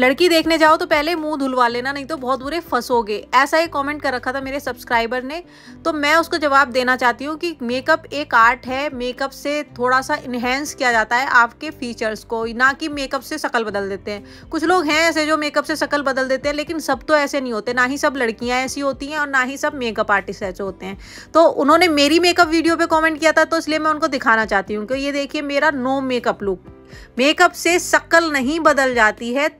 लड़की देखने जाओ तो पहले मुंह धुलवा लेना नहीं तो बहुत बुरे फंसोगे ऐसा एक कमेंट कर रखा था मेरे सब्सक्राइबर ने तो मैं उसको जवाब देना चाहती हूँ कि मेकअप एक आर्ट है मेकअप से थोड़ा सा इन्हेंस किया जाता है आपके फीचर्स को ना कि मेकअप से शकल बदल देते हैं कुछ लोग हैं ऐसे जो मेकअप से शकल बदल देते हैं लेकिन सब तो ऐसे नहीं होते ना ही सब लड़कियाँ ऐसी होती हैं और ना ही सब मेकअप आर्टिस्ट ऐसे होते हैं तो उन्होंने मेरी मेकअप वीडियो पर कॉमेंट किया था तो इसलिए मैं उनको दिखाना चाहती हूँ कि ये देखिए मेरा नो मेकअप लुक मेकअप से शक्ल नहीं बदल जाती है